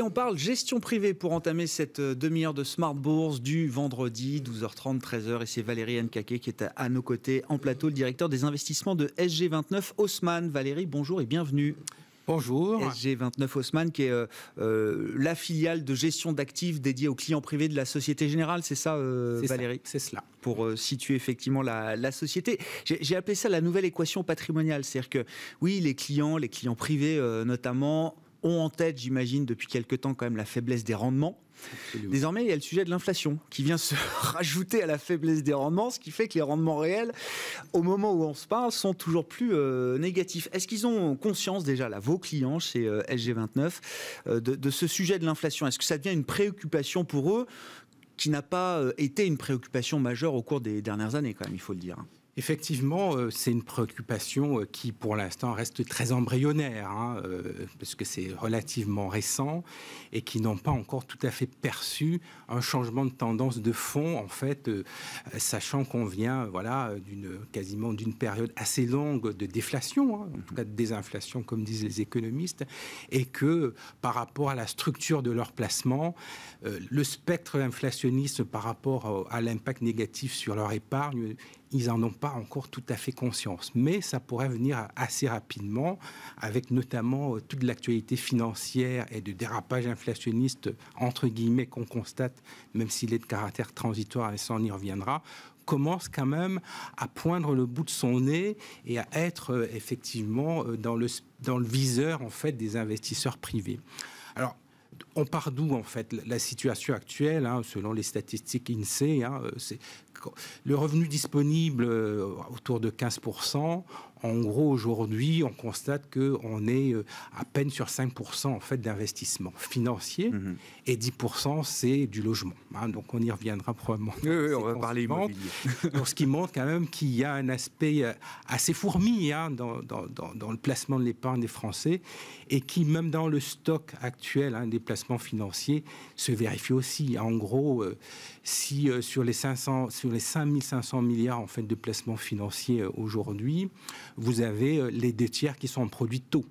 Et on parle gestion privée pour entamer cette euh, demi-heure de Smart Bourse du vendredi 12h30, 13h. Et c'est Valérie anne qui est à, nos côtés en plateau, le directeur des investissements de SG29 Haussmann. Valérie, bonjour et bienvenue. Bonjour. SG29 Haussmann, qui est euh, euh, la filiale de gestion d'actifs dédiée aux clients privés de la Société Générale, c'est ça, Valérie C'est cela. Pour situer effectivement la, la société. J'ai appelé ça la nouvelle équation patrimoniale. C'est-à-dire que, oui, les clients, les clients privés notamment, ont en tête, j'imagine, depuis quelque temps quand même la faiblesse des rendements. Désormais, il y a le sujet de l'inflation qui vient se rajouter à la faiblesse des rendements, ce qui fait que les rendements réels, au moment où on se parle, sont toujours plus euh, négatifs. Est-ce qu'ils ont conscience déjà, là, vos clients chez euh, SG29, euh, de ce sujet de l'inflation Est-ce que ça devient une préoccupation pour eux qui n'a pas été une préoccupation majeure au cours des dernières années, quand même, il faut le dire Effectivement, euh, c'est une préoccupation euh, qui, pour l'instant, reste très embryonnaire, hein, euh, parce que c'est relativement récent et qui n'ont pas encore tout à fait perçu un changement de tendance de fond, en fait, sachant qu'on vient, voilà, d'une quasiment d'une période assez longue de déflation, hein, en tout cas de désinflation, comme disent les économistes, et que par rapport à la structure de leur placement, le spectre inflationniste par rapport à l'impact négatif sur leur épargne ils n'en ont pas encore tout à fait conscience. Mais ça pourrait venir assez rapidement, avec notamment euh, toute l'actualité financière et de dérapage inflationniste, entre guillemets, qu'on constate, même s'il est de caractère transitoire, et ça y reviendra, commence quand même à poindre le bout de son nez et à être euh, effectivement euh, dans le, dans le viseur en fait des investisseurs privés. Alors, on part d'où en fait la situation actuelle, hein, selon les statistiques e e, INSEE, hein, le revenu disponible euh, autour de 15%. En gros, aujourd'hui, on constate que on est euh, à peine sur 5% en fait d'investissement financier mm-hmm. et 10% c'est du logement. Hein. donc on y reviendra probablement. on va parler immobilier. ce qui montre quand même qu'il y a un aspect euh, assez fourmi hein, dans, dans, le placement de l'épargne des Français et qui, même dans le stock actuel hein, des placements financiers, se vérifie aussi. En gros, si sur les 500, les 5500 milliards en fait, de placements financiers euh, aujourd'hui, vous avez euh, les deux tiers qui sont en produits taux.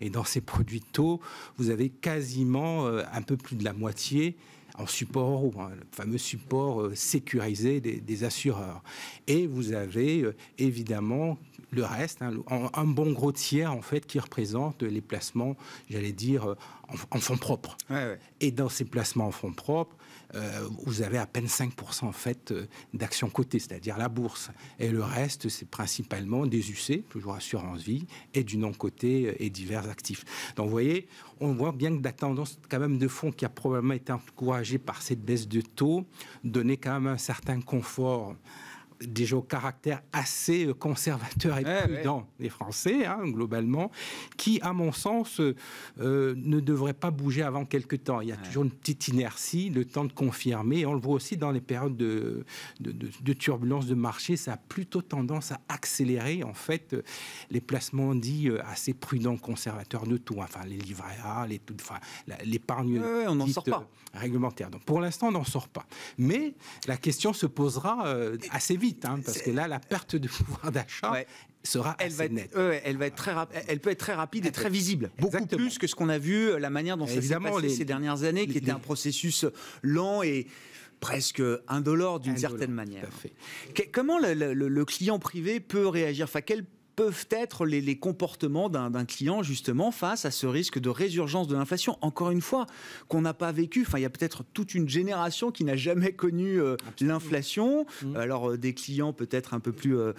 Et dans ces produits taux, vous avez quasiment euh, un peu plus de la moitié en support, ou un le fameux support euh, sécurisé des, assureurs. Et vous avez euh, évidemment le reste, hein, un, bon gros tiers en fait qui représente les placements, j'allais dire, euh, en, fonds propres. Et dans ces placements en fonds propres, vous avez à peine 5% en fait d'actions cotées, c'est-à-dire la bourse. Et le reste, c'est principalement des UC, toujours assurance vie, et du non coté et divers actifs. Donc vous voyez, on voit bien que la tendance quand même de fonds qui a probablement été encouragée par cette baisse de taux, donner quand même un certain confort Déjà au caractère assez euh, conservateur et prudent des Français, hein, globalement, qui, à mon sens, euh, euh, ne devrait pas bouger avant quelques temps. Il y a toujours une petite inertie, le temps de confirmer. on le voit aussi dans les périodes de, de, de, turbulence de marché, ça a plutôt tendance à accélérer, en fait, les placements dits assez prudents, conservateurs de tout. enfin, les livrets A, les tout, l'épargne on sort pas. réglementaire. Donc, pour l'instant, on n'en sort pas. Mais la question se posera assez vite. Hein, parce que là, la perte de pouvoir d'achat sera elle assez nette. elle, va être très rapide. elle peut être très rapide et très visible. Beaucoup plus que ce qu'on a vu, euh, la manière dont ça s'est passé ces dernières années, qui était un processus lent et presque indolore d'une certaine manière. comment le, client privé peut réagir peuvent être les, comportements d'un client justement face à ce risque de résurgence de l'inflation Encore une fois, qu'on n'a pas vécu, enfin il y a peut-être toute une génération qui n'a jamais connu euh, l'inflation. Mmh. Alors euh, des clients peut-être un peu plus euh,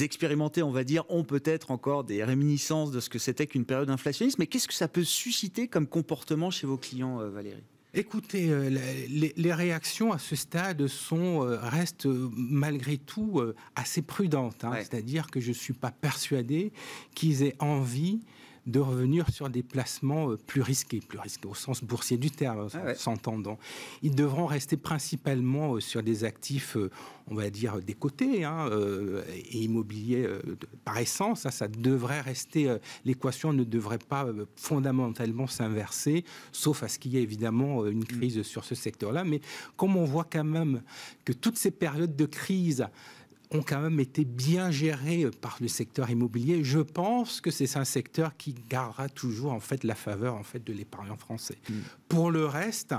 expérimentés, on va dire, ont peut-être encore des réminiscences de ce que c'était qu'une période inflationniste, mais qu'est-ce que ça peut susciter comme comportement chez vos clients, Valérie Écoutez, euh, les, réactions à ce stade sont, euh, restent euh, malgré tout assez prudentes. Hein. C'est-à-dire que je ne suis pas persuadé qu'ils aient envie de revenir sur des placements euh, plus risqués, plus risqués au sens boursier du terme, hein, ah s'entendant. Ils devront rester principalement euh, sur des actifs, euh, on va dire, décotés hein, et immobiliers par essence. Ça, ça devrait rester, l'équation ne devrait pas fondamentalement s'inverser, sauf à ce qu'il y ait évidemment une mm. crise sur ce secteur-là. Mais comme on voit quand même que toutes ces périodes de crise, ont quand même été bien gérés euh, par le secteur immobilier. Je pense que c'est un secteur qui gardera toujours en fait la faveur en fait de l'épargnant français. Mm. Pour le reste,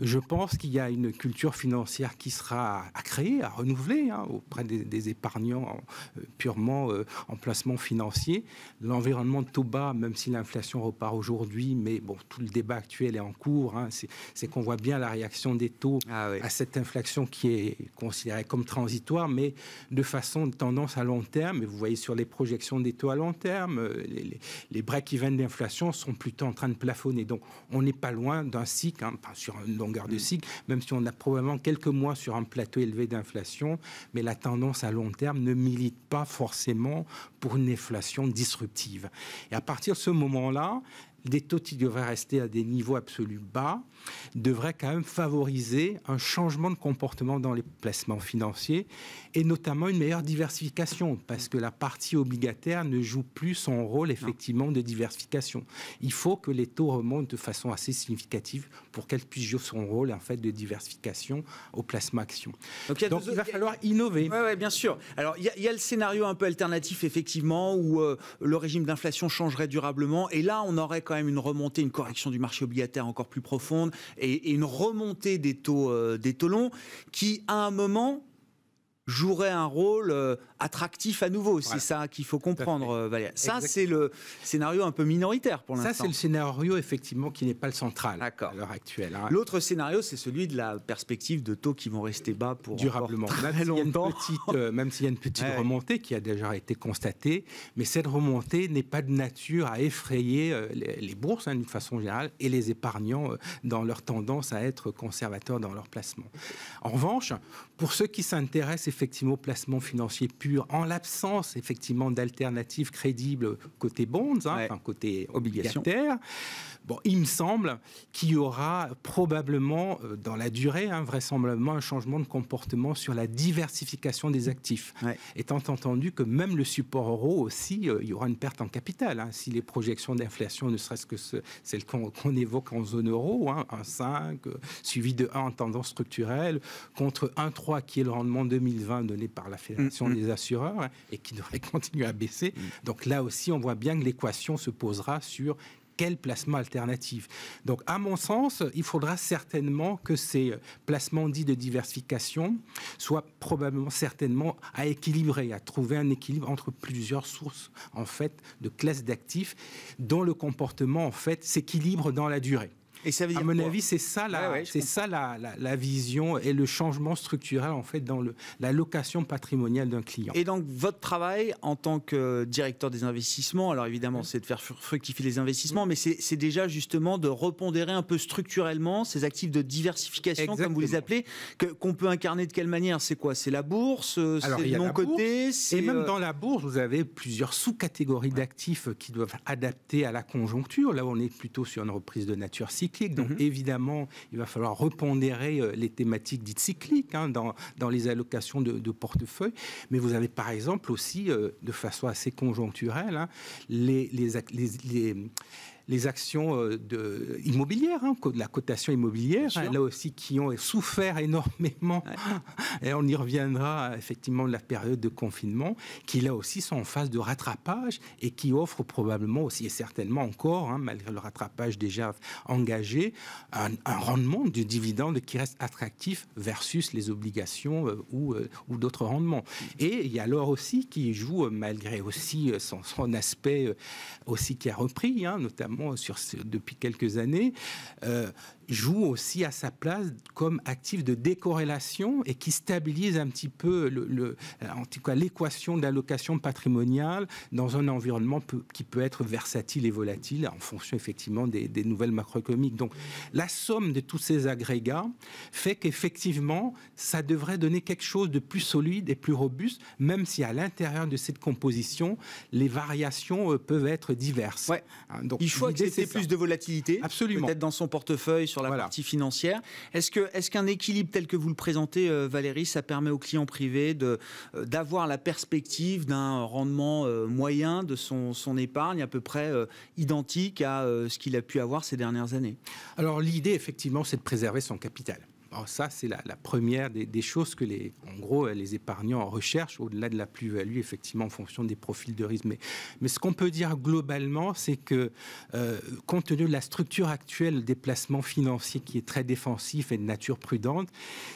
je pense qu'il y a une culture financière qui sera à créer, à renouveler hein, auprès des, épargnants euh, purement euh, en placement financier. L'environnement de taux bas, même si l'inflation repart aujourd'hui, mais bon, tout le débat actuel est en cours. Hein, c'est qu'on voit bien la réaction des taux ah à cette inflation qui est considérée comme transitoire, mais de façon de tendance à long terme. Et vous voyez sur les projections des taux à long terme, euh, les, les, les break d'inflation sont plutôt en train de plafonner. Donc on n'est pas loin d'un cycle, hein, sur une longueur de mm. cycle, même si on a probablement quelques mois sur un plateau élevé d'inflation, mais la tendance à long terme ne milite pas forcément pour une inflation disruptive. Et à partir de ce moment-là, des taux qui devraient rester à des niveaux absolus bas, devraient quand même favoriser un changement de comportement dans les placements financiers et notamment une meilleure diversification parce que la partie obligataire ne joue plus son rôle effectivement de diversification. Il faut que les taux remontent de façon assez significative pour qu'elle puisse jouer son rôle en fait de diversification au placement action. Donc, il, va falloir innover. bien sûr. Alors il y, a le scénario un peu alternatif effectivement où euh, le régime d'inflation changerait durablement et là on aurait une remontée, une correction du marché obligataire encore plus profonde et, une remontée des taux, euh, des taux longs qui, à un moment, jouerait un rôle euh, attractif à nouveau. C'est ça qu'il faut comprendre, euh, Ça, c'est le scénario un peu minoritaire pour l'instant. Ça, c'est le scénario, effectivement, qui n'est pas le central à l'heure actuelle. Hein. L'autre scénario, c'est celui de la perspective de taux qui vont rester bas pour Durablement. très longtemps. Euh, même s'il y a une petite remontée qui a déjà été constatée, mais cette remontée n'est pas de nature à effrayer les, bourses, hein, d'une façon générale, et les épargnants dans leur tendance à être conservateurs dans leur placement. En revanche, pour ceux qui s'intéressent effectivement placement financier pur, en l'absence effectivement d'alternatives crédibles côté bonds, hein, enfin, côté obligataire, bon, il me semble qu'il y aura probablement euh, dans la durée, hein, vraisemblablement, un changement de comportement sur la diversification des actifs. Étant entendu que même le support euro aussi, euh, il y aura une perte en capital. Hein, si les projections d'inflation, ne serait-ce que celles qu'on évoque en zone euro, hein, 1,5, euh, suivi de 1 en tendance structurelle, contre 1,3 qui est le rendement 2020, donné par la Fédération mm, mm. des assureurs hein, et qui devrait continuer à baisser. Mm. Donc là aussi, on voit bien que l'équation se posera sur quel placement alternatif. Donc, à mon sens, il faudra certainement que ces placements dits de diversification soient probablement, certainement, à équilibrer, à trouver un équilibre entre plusieurs sources, en fait, de classes d'actifs dont le comportement, en fait, s'équilibre dans la durée. Et à mon avis, c'est ça, la, c'est ça la, la, vision et le changement structurel en fait dans le, la location patrimoniale d'un client. Et donc votre travail en tant que directeur des investissements, alors évidemment c'est de faire fructifier les investissements, mais c'est déjà justement de repondérer un peu structurellement ces actifs de diversification comme vous les appelez, qu'on peut incarner de quelle manière C'est quoi C'est la bourse, c'est le non côté, et même euh, dans la bourse vous avez plusieurs sous-catégories d'actifs qui doivent adapter à la conjoncture. Là on est plutôt sur une reprise de nature cyclique donc mhm. évidemment, il va falloir repondérer euh, les thématiques dites cycliques hein, dans, dans, les allocations de, portefeuille. Mais vous avez par exemple aussi, euh, de façon assez conjoncturelle, hein, les, les les actions euh, de, immobilières, hein, la cotation immobilière, là aussi qui ont souffert énormément. Et on y reviendra effectivement de la période de confinement, qui là aussi sont en phase de rattrapage et qui offrent probablement aussi et certainement encore, hein, malgré le rattrapage déjà engagé, un, rendement du dividende qui reste attractif versus les obligations euh, ou, euh, ou d'autres rendements. Et il y a l'or aussi qui joue malgré aussi son, son aspect aussi qui a repris, hein, notamment depuis quelques années. Euh, joue aussi à sa place comme actif de décorrélation et qui stabilise un petit peu le, le euh, l'équation d'allocation patrimoniale dans un environnement qui peut être versatile et volatile en fonction effectivement des, nouvelles macroéconomiques. Donc la somme de tous ces agrégats fait qu'effectivement ça devrait donner quelque chose de plus solide et plus robuste, même si à l'intérieur de cette composition les variations euh, peuvent être diverses. Hein, donc, il faut accepter plus de volatilité, absolument, peut-être dans son portefeuille sur la partie financière. Est-ce qu'un équilibre tel que vous le présentez, euh, Valérie, ça permet aux clients privés euh, d'avoir la perspective d'un rendement euh, moyen de son épargne à peu près identique à ce qu'il a pu avoir ces dernières années Alors l'idée, effectivement, c'est de préserver son capital. Alors ça, c'est la, première des, choses que les, en gros, euh, les épargnants recherchent au-delà de la plus-value, effectivement, en fonction des profils de risque. Mais, mais ce qu'on peut dire globalement, c'est que euh, compte tenu de la structure actuelle des placements financiers qui est très défensif et de nature prudente,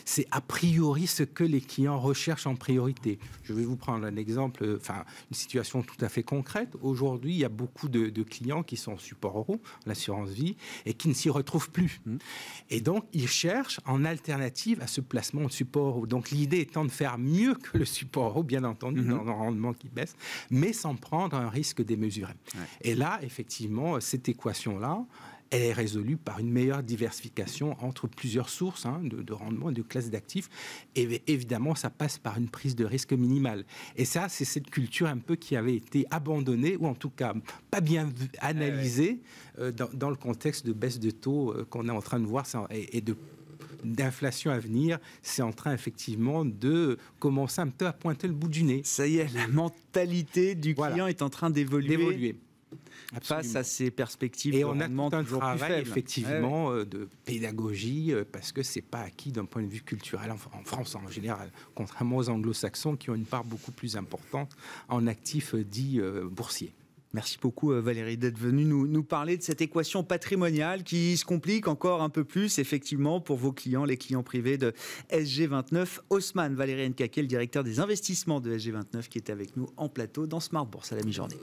c'est a priori ce que les clients recherchent en priorité. Je vais vous prendre un exemple, euh, enfin une situation tout à fait concrète. Aujourd'hui, il y a beaucoup de, clients qui sont en support euro, l'assurance vie, et qui ne s'y retrouvent plus. Mmh. Et donc, ils cherchent en alternative à ce placement de support Donc l'idée étant de faire mieux que le support au bien entendu, mhm. dans un rendement qui baisse, mais sans prendre un risque démesuré. Et là, effectivement, cette équation-là, elle est résolue par une meilleure diversification entre plusieurs sources hein, de, rendement et de classes d'actifs. Et évidemment, ça passe par une prise de risque minimale. Et ça, c'est cette culture un peu qui avait été abandonnée, ou en tout cas pas bien eh analysée, euh, dans, le contexte de baisse de taux euh, qu'on est en train de voir et de d'inflation à venir, c'est en train effectivement de commencer un peu à pointer le bout du nez. Ça y est, la mentalité du client est en train d'évoluer. face à ces perspectives. Et on a tout un travail effectivement euh, de pédagogie euh, parce que c'est pas acquis d'un point de vue culturel en France en général, contrairement aux anglo-saxons qui ont une part beaucoup plus importante en actifs euh, dits boursiers. Merci beaucoup euh, Valérie d'être venue nous, parler de cette équation patrimoniale qui se complique encore un peu plus effectivement pour vos clients, les clients privés de SG29. Haussmann, Valérie Nkake, le directeur des investissements de SG29 qui est avec nous en plateau dans Smart Bourse à la mi-journée.